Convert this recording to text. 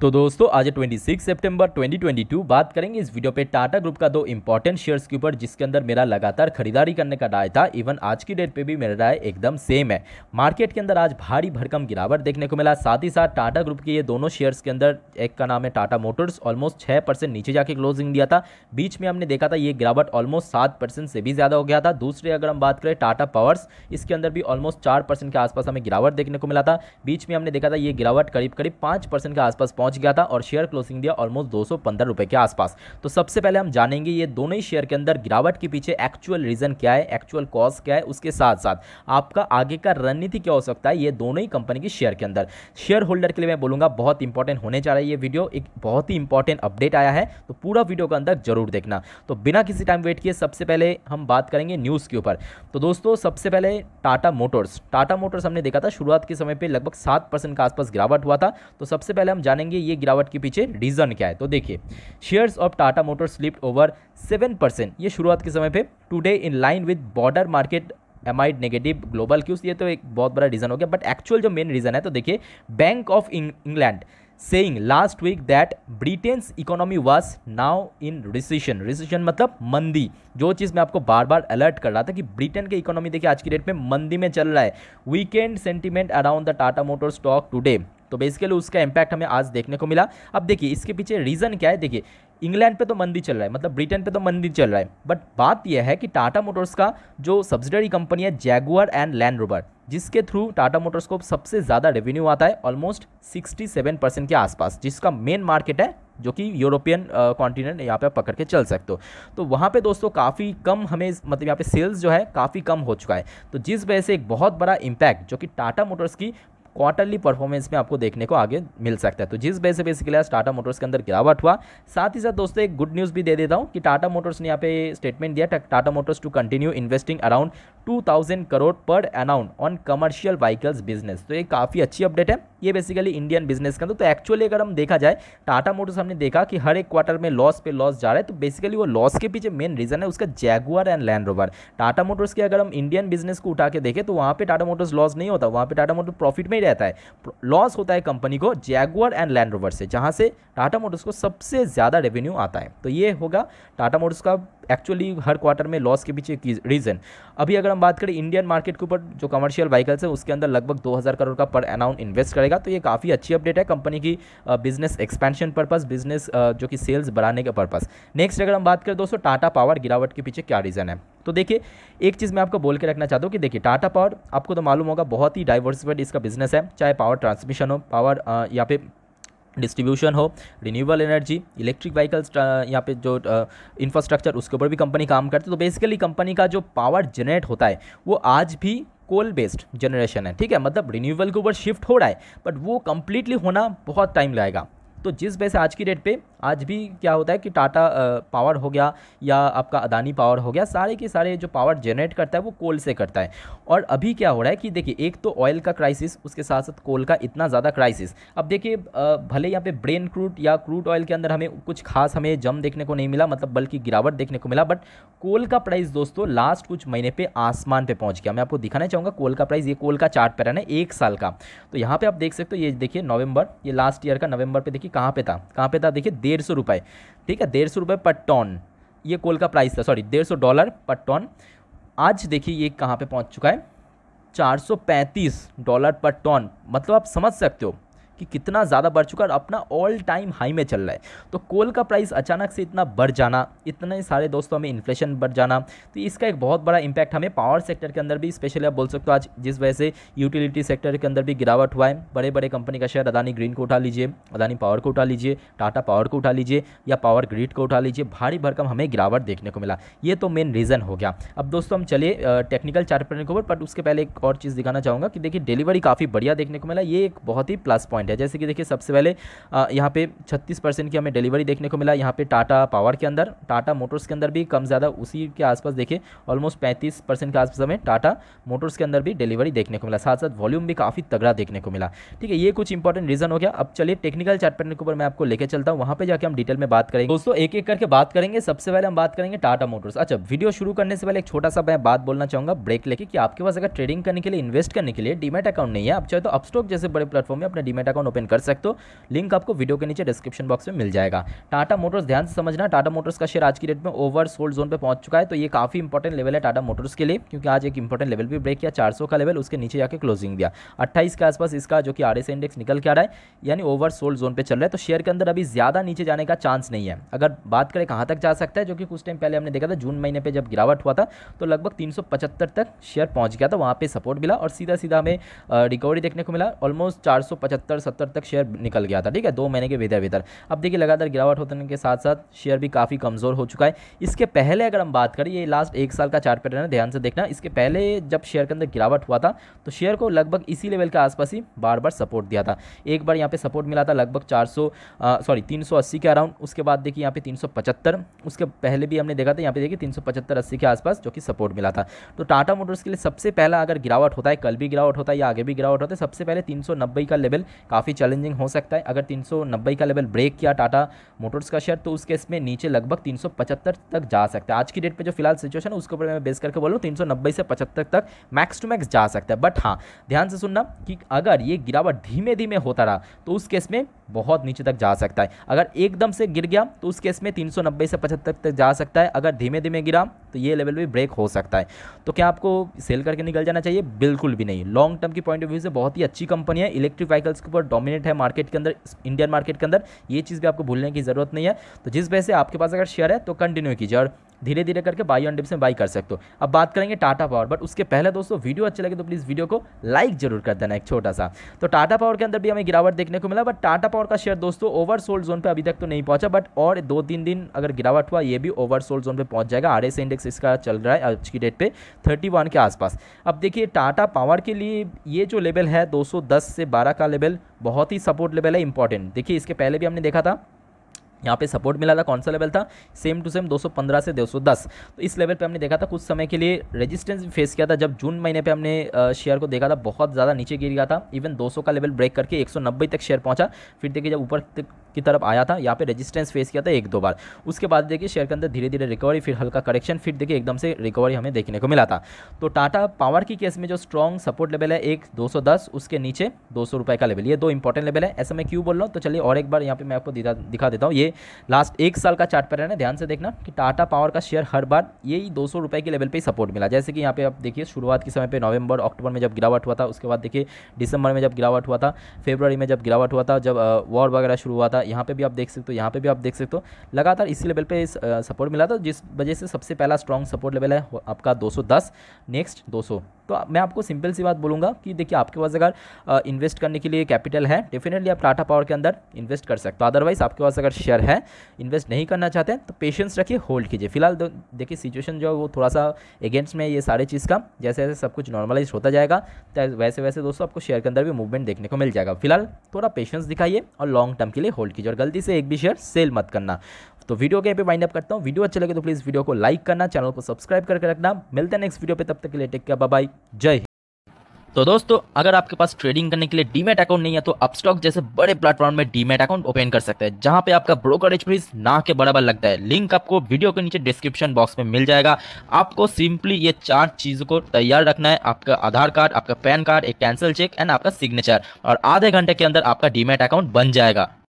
तो दोस्तों आज 26 सितंबर 2022 बात करेंगे इस वीडियो पे टाटा ग्रुप का दो इंपॉर्टेंट शेयर्स के ऊपर जिसके अंदर मेरा लगातार खरीदारी करने का राय था इवन आज की डेट पे भी मेरा राय एकदम सेम है मार्केट के अंदर आज भारी भरकम गिरावट देखने को मिला साथ ही साथ टाटा ग्रुप के ये दोनों शेयर्स के अंदर एक का नाम है टाटा मोटर्स ऑलमोस्ट छः नीचे जाके क्लोजिंग दिया था बीच में हमने देखा था ये गिरावट ऑलमोस्ट सात से भी ज़्यादा हो गया था दूसरे अगर हम बात करें टाटा पावर्स इसके अंदर भी ऑलमोस्ट चार के आसपास हमें गिरावट देखने को मिला था बीच में हमने देखा था ये गिरावट करीब करीब पाँच के आसपास पहुंच गया था और शेयर क्लोजिंग दिया ऑलमोस्ट दो सौ के आसपास तो सबसे पहले हम जानेंगे ये दोनों ही शेयर के अंदर गिरावट के पीछे एक्चुअल रीज़न क्या है एक्चुअल कॉज क्या है उसके साथ साथ आपका आगे का रणनीति क्या हो सकता है ये दोनों ही कंपनी के शेयर के अंदर शेयर होल्डर के लिए मैं बोलूंगा बहुत इंपॉर्टेंट होने जा रहा है ये वीडियो एक बहुत ही इंपॉर्टेंट अपडेट आया है तो पूरा वीडियो के अंदर जरूर देखना तो बिना किसी टाइम वेट किए सबसे पहले हम बात करेंगे न्यूज़ के ऊपर तो दोस्तों सबसे पहले टाटा मोटर्स टाटा मोटर्स हमने देखा था शुरुआत के समय पर लगभग सात परसेंट के आसपास गिरावट हुआ था तो सबसे पहले हम जानेंगे कि ये गिरावट के पीछे रीज़न क्या है तो देखिए shares of Tata Motors slipped over seven percent ये शुरुआत के समय पे today in line with border market amid negative global cues ये तो एक बहुत बड़ा रीज़न हो गया बट एक्चुअल जो मेन रीज़न है तो देखिए Bank of England saying last week that Britain's economy was now in recession recession मतलब मंदी जो चीज़ मैं आपको बार बार अलर्ट कर रहा था कि ब्रिटेन के इकोनॉमी देखिए आज की डेट में मंदी में चल रहा है weekend sentiment around the Tata Motor stock today तो बेसिकली उसका इम्पैक्ट हमें आज देखने को मिला अब देखिए इसके पीछे रीज़न क्या है देखिए इंग्लैंड पे तो मंदी चल रहा है मतलब ब्रिटेन पे तो मंदी चल रहा है बट बात यह है कि टाटा मोटर्स का जो सब्सिडरी कंपनी है जैगुअर एंड लैंड रोबर जिसके थ्रू टाटा मोटर्स को सबसे ज़्यादा रेवेन्यू आता है ऑलमोस्ट 67 परसेंट के आसपास जिसका मेन मार्केट है जो कि यूरोपियन कॉन्टिनेंट यहाँ पे आप पकड़ के चल सकते हो तो वहाँ पे दोस्तों काफ़ी कम हमें मतलब यहाँ पे सेल्स जो है काफ़ी कम हो चुका है तो जिस वजह से एक बहुत बड़ा इम्पैक्ट जो कि टाटा मोटर्स की क्वार्टरली परफॉर्मेंस में आपको देखने को आगे मिल सकता है तो जिस वजह से बेसिकली आज टाटा मोटर्स के अंदर गिरावट हुआ साथ ही साथ दोस्तों एक गुड न्यूज़ भी दे देता हूँ कि टाटा मोटर्स ने यहाँ पे स्टेटमेंट दिया Tata Motors to continue investing around two crore per annum on commercial vehicles business तो ये काफ़ी अच्छी अपडेट है ये बेसिकली इंडियन बिजनेस के अंदर तो एक्चुअली अगर हम देखा जाए टाटा मोटर्स हमने देखा कि हर एक क्वार्टर में लॉस पे लॉस जा रहा है तो बेसिकली वो लॉस के पीछे मेन रीज़न है उसका Jaguar and Land Rover Tata Motors के अगर हम इंडियन बिजनेस को उठा के देखें तो वहाँ पर टाटा मोटर्स लॉस नहीं होता वहाँ पर टाटा मोटर प्रॉफिट में ही रहता है लॉस होता है कंपनी को जैगुआर एंड लैंड रोवर से जहाँ से टाटा मोटर्स को सबसे ज़्यादा रेवेन्यू आता है तो ये होगा टाटा मोटर्स का एक्चुअली हर क्वार्टर में लॉस के पीछे रीज़न अभी अगर हम बात करें इंडियन मार्केट के ऊपर जो कमर्शियल व्हीकल्स है उसके अंदर लगभग 2000 करोड़ का पर अनाउंट इन्वेस्ट करेगा तो ये काफ़ी अच्छी अपडेट है कंपनी की बिजनेस एक्सपेंशन पर्पज़ बिजनेस जो कि सेल्स बढ़ाने का पर्पज़ नेक्स्ट अगर हम बात करें दोस्तों टाटा पावर गिरावट के पीछे क्या रीज़न है तो देखिए एक चीज़ मैं आपको बोल के रखना चाहता हूँ कि देखिए टाटा पावर आपको तो मालूम होगा बहुत ही डाइवर्सिफाइड इसका बिजनेस है चाहे पावर ट्रांसमिशन हो पावर या पे डिस्ट्रीब्यूशन हो रिन्यूबल एनर्जी इलेक्ट्रिक व्हीकल्स यहाँ पे जो इंफ्रास्ट्रक्चर उसके ऊपर भी कंपनी काम करती है तो बेसिकली कंपनी का जो पावर जनरेट होता है वो आज भी कोल बेस्ड जनरेशन है ठीक है मतलब रिन्यूबल के ऊपर शिफ्ट हो रहा है बट वो कम्प्लीटली होना बहुत टाइम लगेगा तो जिस वजह से आज की डेट पे आज भी क्या होता है कि टाटा पावर हो गया या आपका अदानी पावर हो गया सारे के सारे जो पावर जनरेट करता है वो कोल से करता है और अभी क्या हो रहा है कि देखिए एक तो ऑयल का क्राइसिस उसके साथ साथ कोल का इतना ज़्यादा क्राइसिस अब देखिए भले यहाँ पे ब्रेन क्रूड या क्रूड ऑयल के अंदर हमें कुछ खास हमें जम देखने को नहीं मिला मतलब बल्कि गिरावट देखने को मिला बट कोल का प्राइस दोस्तों लास्ट कुछ महीने पर आसमान पर पहुँच गया मैं आपको दिखाना चाहूँगा कोल का प्राइस ये कोल का चार्ट पैटर्न है एक साल का तो यहाँ पर आप देख सकते हो ये देखिए नवंबर ये लास्ट ईयर का नवंबर पर देखिए कहाँ पर था कहाँ पर था देखिए डेढ़ सौ रुपये ठीक है डेढ़ सौ रुपये पर टन ये कोल का प्राइस था सॉरी डेढ़ सौ डॉलर पर टन आज देखिए ये कहाँ पे पहुँच चुका है चार सौ पैंतीस डॉलर पर टन मतलब आप समझ सकते हो कि कितना ज़्यादा बढ़ चुका है और अपना ऑल टाइम हाई में चल रहा है तो कोल का प्राइस अचानक से इतना बढ़ जाना इतने सारे दोस्तों हमें इन्फ्लेशन बढ़ जाना तो इसका एक बहुत बड़ा इंपैक्ट हमें पावर सेक्टर के अंदर भी स्पेशली आप बोल सकते हो आज जिस वजह से यूटिलिटी सेक्टर के अंदर भी गिरावट हुआ है बड़े बड़े कंपनी का शेयर अदानी ग्रीन को उठा लीजिए अदानी पावर को उठा लीजिए टाटा पावर को उठा लीजिए या पावर ग्रिड को उठा लीजिए भारी भरकम हमें गिरावट देखने को मिला ये तो मेन रीज़न हो गया अब दोस्तों हम चलिए टेक्निकल चार्ट पर बट उसके पहले एक और चीज़ दिखाना चाहूँगा कि देखिए डिलीवरी काफ़ी बढ़िया देखने को मिला ये एक बहुत ही प्लस पॉइंट है जैसे कि देखिए सबसे पहले यहाँ पे 36 परसेंट की हमें डिलीवरी देखने को मिला यहाँ पे टाटा पावर के अंदर टाटा मोटर्स के अंदर भी कम ज़्यादा उसी के आसपास देखिए ऑलमोस्ट पैंतीस परसेंट के आसपास हमें टाटा मोटर्स के अंदर भी डिलीवरी देखने को मिला साथ साथ वॉल्यूम भी काफ़ी तगड़ा देखने को मिला ठीक है ये कुछ इंपॉर्टेंट रीज़न हो गया अब चलिए टेक्निकल चार्ट पैटर्न के ऊपर मैं आपको लेकर चलता हूँ वहाँ पर जाकर हम डिटेल में बात करेंगे दोस्तों एक एक करके बात करेंगे सबसे पहले हम बात करेंगे टाटा मोटर्स अच्छा वीडियो शुरू करने से पहले एक छोटा सा मैं बात बोलना चाहूँगा ब्रेक लेके कि आपके पास अगर ट्रेडिंग करने के लिए इन्वेस्ट करने के लिए डीमेट अकाउंट नहीं है आप चाहे तो अपस्टॉक जैसे बड़े प्लेटफॉर्म में अपना डीमेट अकाउंट ओपन कर सकते हो लिंक आपको वीडियो के नीचे डिस्क्रिप्शन बॉक्स में मिल जाएगा टाटा मोटर्स ध्यान से समझना टाटा मोटर्स का शेयर आज की डेट में ओवर सोल्ड जोन पर पहुंच चुका है तो ये काफ़ी इंपॉर्टेंट लेवल है टाटा मोटर्स के लिए क्योंकि आज एक इंपॉर्टेंट लेवल भी ब्रेक किया चार का लेवल उसके नीचे जाकर क्लोजिंग दिया अट्ठाईस के आसपास इसका जो कि आर इंडेक्स निकल के आ रहा है यानी ओवर सोल्ड जोन पर चल रहा है तो शेयर के अंदर अभी ज़्यादा नीचे जाने का चांस नहीं है अगर बात करें कहां तक जा सकता है जो कि कुछ टाइम पहले हमने देखा था जून महीने पर जब गिरावट हुआ था तो लगभग तीन तक शेयर पहुंच गया था वहां पे सपोर्ट मिला और सीधा सीधा हमें रिकवरी देखने को मिला ऑलमोस्ट चार सत्तर तक शेयर निकल गया था ठीक है दो महीने के भीतर भीतर अब देखिए लगातार गिरावट होने के साथ साथ शेयर भी काफ़ी कमज़ोर हो चुका है इसके पहले अगर हम बात करें ये लास्ट एक साल का चार्ट पैटर्न है ध्यान से देखना इसके पहले जब शेयर के अंदर गिरावट हुआ था तो शेयर को लगभग इसी लेवल के आसपास ही बार बार सपोर्ट दिया था एक बार यहाँ पर सपोर्ट मिला था लगभग चार सॉरी तीन के अराउंड उसके बाद देखिए यहाँ पे तीन उसके पहले भी हमने देखा था यहाँ पे देखिए तीन सौ के आसपास जो कि सपोर्ट मिला था तो टाटा मोटर्स के लिए सबसे पहला अगर गिरावट होता है कल भी गिरावट होता है या आगे भी गिरावट होता है सबसे पहले तीन का लेवल काफ़ी चैलेंजिंग हो सकता है अगर 390 का लेवल ब्रेक किया टाटा मोटर्स का शेयर तो उस केस में नीचे लगभग 375 तक जा सकता है आज की डेट पे जो फिलहाल सिचुएशन है उसके ऊपर मैं बेस करके बोल रहा हूँ तीन से पचहत्तर तक मैक्स टू मैक्स जा सकता है बट हाँ ध्यान से सुनना कि अगर ये गिरावट धीमे धीमे होता रहा तो उस केस में बहुत नीचे तक जा सकता है अगर एकदम से गिर गया तो उस केस में 390 से 75 तक जा सकता है अगर धीमे धीमे गिरा तो ये लेवल भी ब्रेक हो सकता है तो क्या आपको सेल करके निकल जाना चाहिए बिल्कुल भी नहीं लॉन्ग टर्म की पॉइंट ऑफ व्यू से बहुत ही अच्छी कंपनी है इलेक्ट्रिक व्हीकल्स के ऊपर डोमिनेट है मार्केट के अंदर इंडियन मार्केट के अंदर ये चीज़ भी आपको भूलने की ज़रूरत नहीं है तो जिस वजह से आपके पास अगर शेयर है तो कंटिन्यू कीजिए और धीरे धीरे करके बाई ऑन डिप्स में बाई कर सकते हो अब बात करेंगे टाटा पावर बट उसके पहले दोस्तों वीडियो अच्छे लगे तो प्लीज़ वीडियो को लाइक जरूर कर देना एक छोटा सा तो टाटा पावर के अंदर भी हमें गिरावट देखने को मिला बट टाटा पावर का शेयर दोस्तों ओवर सोल्ड जोन पर अभी तक तो नहीं पहुंचा बट और दो तीन दिन अगर गिरावट हुआ ये भी ओवर जोन पर पहुंच जाएगा आर इंडेक्स इसका चल रहा है आज की डेट पर थर्टी के आसपास अब देखिए टाटा पावर के लिए ये जो लेवल है दो से बारह का लेवल बहुत ही सपोर्ट लेवल है इंपॉर्टेंट देखिए इसके पहले भी हमने देखा था यहाँ पे सपोर्ट मिला था कौन सा लेवल था सेम टू सेम 215 से 210 तो इस लेवल पे हमने देखा था कुछ समय के लिए रेजिस्टेंस भी फेस किया था जब जून महीने पे हमने शेयर को देखा था बहुत ज़्यादा नीचे गिर गया था इवन 200 का लेवल ब्रेक करके 190 तक शेयर पहुँचा फिर देखिए जब ऊपर तक की तरफ आया था यहाँ पे रेजिस्टेंस फेस किया था एक दो बार उसके बाद देखिए शेयर के अंदर धीरे धीरे रिकवरी फिर हल्का करेक्शन फिर देखिए एकदम से रिकवरी हमें देखने को मिला था तो टाटा पावर की केस में जो स्ट्रॉन्ग सपोर्ट लेवल है एक दो उसके नीचे दो सौ का लेवल ये दो इंपॉर्टेंट लेवल है ऐसा मैं क्यों बोल रहा हूँ तो चलिए और एक बार यहाँ पर मैं आपको दिखा देता हूँ ये लास्ट एक साल का चार्ट पैटर्न है ध्यान से देखना कि टाटा पावर का शेयर हर बार यही दो सौ के लेवल पर सपोर्ट मिला जैसे कि यहाँ पे आप देखिए शुरुआत के समय पर नवंबर अक्टूबर में जब गिरावट हुआ था उसके बाद देखिए दिसंबर में जब गिरावट हुआ था फेब्रवरी में जब गिरावट हुआ था जब वॉर वगैरह शुरू हुआ था यहाँ पे भी आप देख सकते हो यहाँ पे भी आप देख सकते हो लगातार इसी लेवल पे सपोर्ट मिला था जिस वजह से सबसे पहला स्ट्रॉन्ग सपोर्ट लेवल है आपका 210 नेक्स्ट तो मैं आपको सिंपल सी बात बोलूँगा कि देखिए आपके पास अगर इन्वेस्ट करने के लिए कैपिटल है डेफिनेटली आप टाटा पावर के अंदर इन्वेस्ट कर सकते हो अदरवाइज आपके पास अगर शेयर है इन्वेस्ट नहीं करना चाहते तो पेशेंस रखिए होल्ड कीजिए फिलहाल देखिए सिचुएशन जो है वो थोड़ा सा अगेंस्ट में ये सारे चीज़ का जैसे जैसे सब कुछ नॉर्मलाइज होता जाएगा वैसे वैसे दोस्तों आपको शेयर के अंदर भी मूवमेंट देखने को मिल जाएगा फिलहाल थोड़ा पेशेंस दिखाइए और लॉन्ग टर्म के लिए होल्ड कीजिए और गलती से एक भी शेयर सेल मत करना तो वीडियो के यहाँ पे वाइंड अप करता हूँ वीडियो अच्छा लगे तो प्लीज़ वीडियो को लाइक करना चैनल को सब्सक्राइब करके रखना मिलते हैं नेक्स्ट वीडियो पे तब तक के लिए टेक केयर बाय जय तो दोस्तों अगर आपके पास ट्रेडिंग करने के लिए डीमेट अकाउंट नहीं है तो आप स्टॉक जैसे बड़े प्लेटफॉर्म में डीमेट अकाउंट ओपन कर सकते हैं जहां पे आपका ब्रोकरेज फीस ना के बराबर लगता है लिंक आपको वीडियो के नीचे डिस्क्रिप्शन बॉक्स में मिल जाएगा आपको सिंपली ये चार चीज़ों को तैयार रखना है आपका आधार कार्ड आपका पैन कार्ड एक कैंसिल चेक एंड आपका सिग्नेचर और आधे घंटे के अंदर आपका डीमेट अकाउंट बन जाएगा